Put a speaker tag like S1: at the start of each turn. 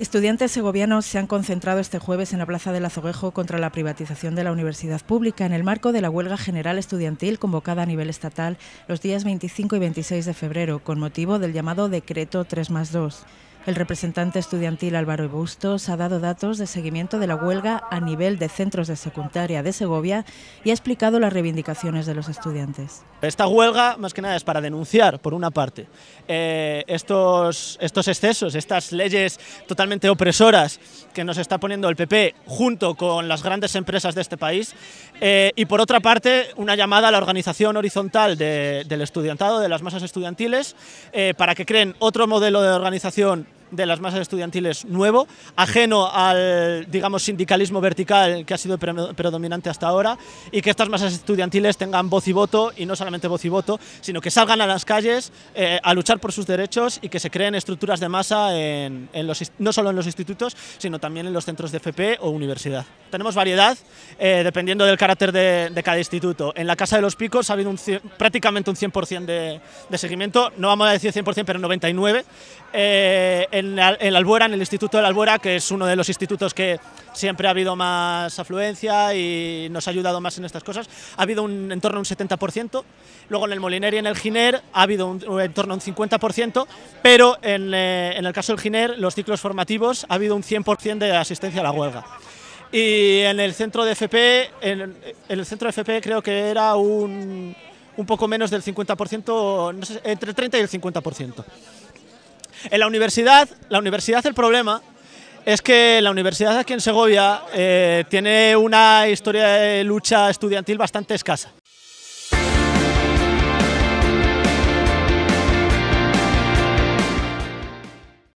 S1: Estudiantes segovianos se han concentrado este jueves en la Plaza del Azoguejo contra la privatización de la universidad pública en el marco de la huelga general estudiantil convocada a nivel estatal los días 25 y 26 de febrero con motivo del llamado Decreto 3 más 2. El representante estudiantil Álvaro Bustos ha dado datos de seguimiento de la huelga a nivel de centros de secundaria de Segovia y ha explicado las reivindicaciones de los estudiantes.
S2: Esta huelga, más que nada, es para denunciar, por una parte, eh, estos, estos excesos, estas leyes totalmente opresoras que nos está poniendo el PP junto con las grandes empresas de este país, eh, y por otra parte, una llamada a la organización horizontal del estudiantado, de las masas estudiantiles, eh, para que creen otro modelo de organización de las masas estudiantiles nuevo, ajeno al, digamos, sindicalismo vertical que ha sido predominante hasta ahora, y que estas masas estudiantiles tengan voz y voto, y no solamente voz y voto, sino que salgan a las calles eh, a luchar por sus derechos y que se creen estructuras de masa en, en los, no solo en los institutos, sino también en los centros de FP o universidad. Tenemos variedad, eh, dependiendo del carácter de, de, cada instituto. En la Casa de los Picos ha habido un prácticamente un 100% de, de, seguimiento, no vamos a decir 100%, pero 99% en, Albuera, en el Instituto de la Albuera, que es uno de los institutos que siempre ha habido más afluencia y nos ha ayudado más en estas cosas. Ha habido un en torno a un 70%, luego en el Moliner y en el Giner ha habido un, en torno a un 50%, pero eh, en, el caso del Giner, los ciclos formativos, ha habido un 100% de asistencia a la huelga. Y en el centro de FP, en, el centro de FP creo que era un, un poco menos del 50%, entre el 30 y el 50%. En la universidad, la universidad el problema es que la universidad aquí en Segovia eh, tiene una historia de lucha estudiantil bastante escasa.